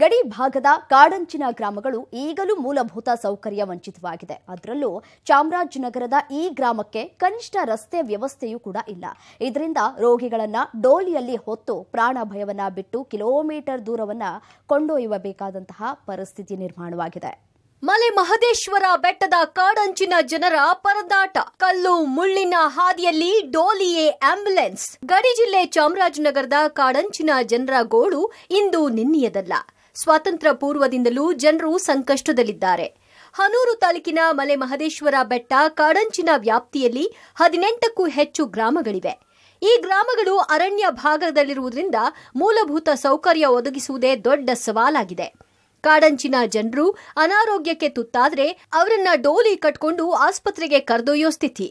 ಗಡಿ ಭಾಗದ ಕಾಡಂಚಿನ ಗ್ರಾಮಗಳು ಈಗಲೂ ಮೂಲಭೂತ ಸೌಕರ್ಯ ವಂಚಿತವಾಗಿದೆ ಅದರಲ್ಲೂ ಚಾಮರಾಜನಗರದ ಈ ಗ್ರಾಮಕ್ಕೆ ಕನಿಷ್ಠ ರಸ್ತೆ ವ್ಯವಸ್ಥೆಯೂ ಕೂಡ ಇಲ್ಲ ಇದರಿಂದ ರೋಗಿಗಳನ್ನ ಡೋಲಿಯಲ್ಲಿ ಹೊತ್ತು ಪ್ರಾಣ ಭಯವನ್ನ ಬಿಟ್ಟು ಕಿಲೋಮೀಟರ್ ದೂರವನ್ನ ಕೊಂಡೊಯ್ಯಬೇಕಾದಂತಹ ಪರಿಸ್ಥಿತಿ ನಿರ್ಮಾಣವಾಗಿದೆ ಮಲೆ ಮಹದೇಶ್ವರ ಬೆಟ್ಟದ ಕಾಡಂಚಿನ ಜನರ ಪರದಾಟ ಕಲ್ಲು ಮುಳ್ಳಿನ ಹಾದಿಯಲ್ಲಿ ಡೋಲಿಯೇ ಆಂಬ್ಯುಲೆನ್ಸ್ ಗಡಿ ಜಿಲ್ಲೆ ಚಾಮರಾಜನಗರದ ಕಾಡಂಚಿನ ಜನರ ಗೋಳು ಇಂದು ನಿನ್ನೆಯದಲ್ಲ ಸ್ವಾತಂತ್ರ್ಯ ಪೂರ್ವದಿಂದಲೂ ಜನರು ಸಂಕಷ್ಟದಲ್ಲಿದ್ದಾರೆ ಹನೂರು ತಾಲೂಕಿನ ಮಲೆ ಮಹದೇಶ್ವರ ಬೆಟ್ಟ ಕಾಡಂಚಿನ ವ್ಯಾಪ್ತಿಯಲ್ಲಿ ಹದಿನೆಂಟಕ್ಕೂ ಹೆಚ್ಚು ಗ್ರಾಮಗಳಿವೆ ಈ ಗ್ರಾಮಗಳು ಅರಣ್ಯ ಭಾಗದಲ್ಲಿರುವುದರಿಂದ ಮೂಲಭೂತ ಸೌಕರ್ಯ ಒದಗಿಸುವುದೇ ದೊಡ್ಡ ಸವಾಲಾಗಿದೆ ಕಾಡಂಚಿನ ಜನರು ಅನಾರೋಗ್ಯಕ್ಕೆ ತುತ್ತಾದರೆ ಅವರನ್ನ ಡೋಲಿ ಕಟ್ಕೊಂಡು ಆಸ್ಪತ್ರೆಗೆ ಕರೆದೊಯ್ಯೋ ಸ್ಥಿತಿ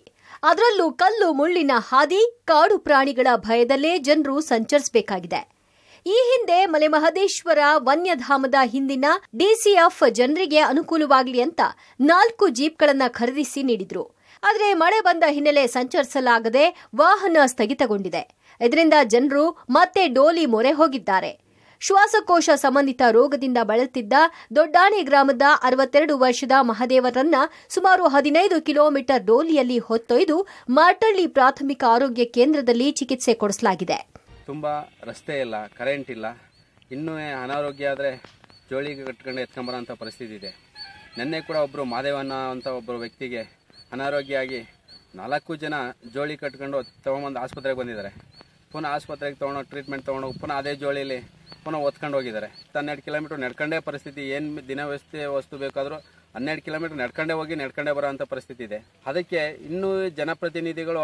ಅದರಲ್ಲೂ ಕಲ್ಲು ಮುಳ್ಳಿನ ಹಾದಿ ಕಾಡು ಪ್ರಾಣಿಗಳ ಭಯದಲ್ಲೇ ಜನರು ಸಂಚರಿಸಬೇಕಾಗಿದೆ ಈ ಹಿಂದೆ ಮಲೆಮಹದೇಶ್ವರ ವನ್ಯಧಾಮದ ಹಿಂದಿನ ಡಿಸಿಎಫ್ ಜನರಿಗೆ ಅನುಕೂಲವಾಗಲಿ ಅಂತ ನಾಲ್ಕು ಜೀಪ್ಗಳನ್ನು ಖರೀದಿಸಿ ನೀಡಿದ್ರು ಆದರೆ ಮಳೆ ಬಂದ ಹಿನ್ನೆಲೆ ಸಂಚರಿಸಲಾಗದೆ ವಾಹನ ಸ್ಥಗಿತಗೊಂಡಿದೆ ಇದರಿಂದ ಜನರು ಮತ್ತೆ ಡೋಲಿ ಮೊರೆ ಹೋಗಿದ್ದಾರೆ ಶ್ವಾಸಕೋಶ ಸಂಬಂಧಿತ ರೋಗದಿಂದ ಬಳಲುತ್ತಿದ್ದ ದೊಡ್ಡಾಣಿ ಗ್ರಾಮದ ಅರವತ್ತೆರಡು ವರ್ಷದ ಮಹದೇವರನ್ನ ಸುಮಾರು ಹದಿನೈದು ಕಿಲೋಮೀಟರ್ ಡೋಲಿಯಲ್ಲಿ ಹೊತ್ತೊಯ್ದು ಮಾರ್ಟಳ್ಳಿ ಪ್ರಾಥಮಿಕ ಆರೋಗ್ಯ ಕೇಂದ್ರದಲ್ಲಿ ಚಿಕಿತ್ಸೆ ಕೊಡಿಸಲಾಗಿದೆ ತುಂಬ ರಸ್ತೆ ಇಲ್ಲ ಕರೆಂಟ್ ಇಲ್ಲ ಇನ್ನೂ ಅನಾರೋಗ್ಯ ಆದರೆ ಜೋಳಿಗೆ ಕಟ್ಕೊಂಡು ಎತ್ಕೊಂಬರೋ ಅಂಥ ಪರಿಸ್ಥಿತಿ ಇದೆ ನಿನ್ನೆ ಕೂಡ ಒಬ್ಬರು ಮಾದೇವ ಅಂತ ಒಬ್ಬರು ವ್ಯಕ್ತಿಗೆ ಅನಾರೋಗ್ಯ ಆಗಿ ನಾಲ್ಕು ಜನ ಜೋಳಿ ಕಟ್ಕೊಂಡು ತೊಗೊಂಬಂದು ಆಸ್ಪತ್ರೆಗೆ ಬಂದಿದ್ದಾರೆ ಪುನಃ ಆಸ್ಪತ್ರೆಗೆ ತೊಗೊಂಡು ಟ್ರೀಟ್ಮೆಂಟ್ ತೊಗೊಂಡು ಪುನಃ ಅದೇ ಜೋಳಿಯಲ್ಲಿ ಪುನಃ ಒತ್ಕೊಂಡು ಹೋಗಿದ್ದಾರೆ ಹನ್ನೆರಡು ಕಿಲೋಮೀಟ್ರ್ ನಡ್ಕೊಂಡೇ ಪರಿಸ್ಥಿತಿ ಏನು ದಿನ ವ್ಯವಸ್ಥೆ ವಸ್ತು ಬೇಕಾದರೂ ಹನ್ನೆರಡು ಕಿಲೋಮೀಟರ್ ನಡ್ಕೊಂಡೇ ಹೋಗಿ ನಡ್ಕೊಂಡೇ ಬರೋ ಪರಿಸ್ಥಿತಿ ಇದೆ ಅದಕ್ಕೆ ಇನ್ನೂ ಜನಪ್ರತಿನಿಧಿಗಳು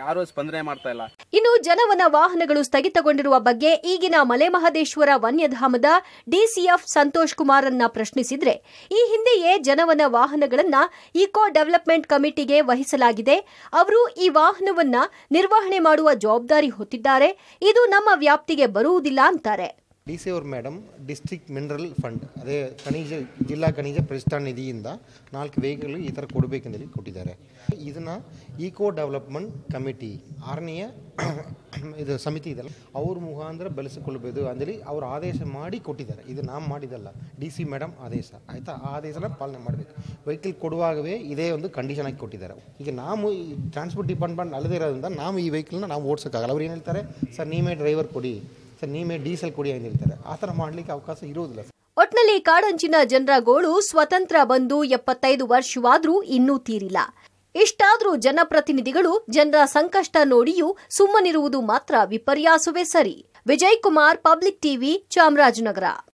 ಯಾರು ಸ್ಪಂದನೆ ಮಾಡ್ತಾ ಇಲ್ಲ ಇನ್ನು ಜನವನ ವಾಹನಗಳು ಸ್ಥಗಿತಗೊಂಡಿರುವ ಬಗ್ಗೆ ಈಗಿನ ಮಲೆಮಹದೇಶ್ವರ ವನ್ಯಧಾಮದ ಡಿಸಿಎಫ್ ಸಂತೋಷ್ ಕುಮಾರ್ ಅನ್ನ ಪ್ರಶ್ನಿಸಿದ್ರೆ ಈ ಹಿಂದೆಯೇ ಜನವನ ವಾಹನಗಳನ್ನ ಇಕೋ ಡೆವಲಪ್ಮೆಂಟ್ ಕಮಿಟಿಗೆ ವಹಿಸಲಾಗಿದೆ ಅವರು ಈ ವಾಹನವನ್ನ ನಿರ್ವಹಣೆ ಮಾಡುವ ಜವಾಬ್ದಾರಿ ಹೊತ್ತಿದ್ದಾರೆ ಇದು ನಮ್ಮ ವ್ಯಾಪ್ತಿಗೆ ಬರುವುದಿಲ್ಲ ಅಂತಾರೆ ಡಿ ಸಿ ಅವ್ರ ಮೇಡಮ್ ಡಿಸ್ಟ್ರಿಕ್ಟ್ ಮಿನರಲ್ ಫಂಡ್ ಅದೇ ಖನಿಜ ಜಿಲ್ಲಾ ಖನಿಜ ಪ್ರತಿಷ್ಠಾನ ನಿಧಿಯಿಂದ ನಾಲ್ಕು ವೆಹಿಕಲ್ ಈ ಥರ ಕೊಡಬೇಕೆಂದೇಳಿ ಕೊಟ್ಟಿದ್ದಾರೆ ಇದನ್ನು ಈಕೋ ಡೆವಲಪ್ಮೆಂಟ್ ಕಮಿಟಿ ಆರನೆಯ ಇದು ಸಮಿತಿ ಇದೆಲ್ಲ ಅವ್ರ ಮುಖಾಂತರ ಬೆಳೆಸಿಕೊಳ್ಬೋದು ಅಂದೇಳಿ ಅವರು ಆದೇಶ ಮಾಡಿ ಕೊಟ್ಟಿದ್ದಾರೆ ಇದು ನಾವು ಮಾಡಿದಲ್ಲ ಡಿ ಸಿ ಮೇಡಮ್ ಆದೇಶ ಆಯಿತಾ ಆ ಆದೇಶನ ಪಾಲನೆ ಮಾಡಬೇಕು ವೆಹಿಕಲ್ ಕೊಡುವಾಗವೇ ಇದೇ ಒಂದು ಕಂಡೀಷನ್ ಆಗಿ ಕೊಟ್ಟಿದ್ದಾರೆ ಈಗ ನಾವು ಈ ಟ್ರಾನ್ಸ್ಪೋರ್ಟ್ ಡಿಪಾರ್ಟ್ಮೆಂಟ್ ಅಲ್ಲದೇ ಇರೋದ್ರಿಂದ ನಾವು ಈ ವೆಹಿಕಲ್ನ ನಾವು ಓಡಿಸೋಕ್ಕಾಗಲ್ಲ ಅವ್ರು ಏನು ಹೇಳ್ತಾರೆ ಸರ್ ನೀವೇ ಡ್ರೈವರ್ ಕೊಡಿ ಸರ್ ಡೀಸೆಲ್ ಕೊಡಿ ಹೇಳ್ತಾರೆ ಆ ಥರ ಮಾಡಲಿಕ್ಕೆ ಅವಕಾಶ ಇರುವುದಿಲ್ಲ ಸರ್ ಒಟ್ನಲ್ಲಿ ಕಾಡಂಚಿನ ಜನರ ಗೋಳು ಸ್ವತಂತ್ರ ಬಂದು ಎಪ್ಪತ್ತೈದು ವರ್ಷವಾದ್ರೂ ಇನ್ನೂ ತೀರಿಲ್ಲ ಇಷ್ಟಾದ್ರೂ ಜನಪ್ರತಿನಿಧಿಗಳು ಜನರ ಸಂಕಷ್ಟ ನೋಡಿಯೂ ಸುಮ್ಮನಿರುವುದು ಮಾತ್ರ ವಿಪರ್ಯಾಸವೇ ಸರಿ ವಿಜಯ್ ಕುಮಾರ್ ಪಬ್ಲಿಕ್ ಟಿವಿ ಚಾಮರಾಜನಗರ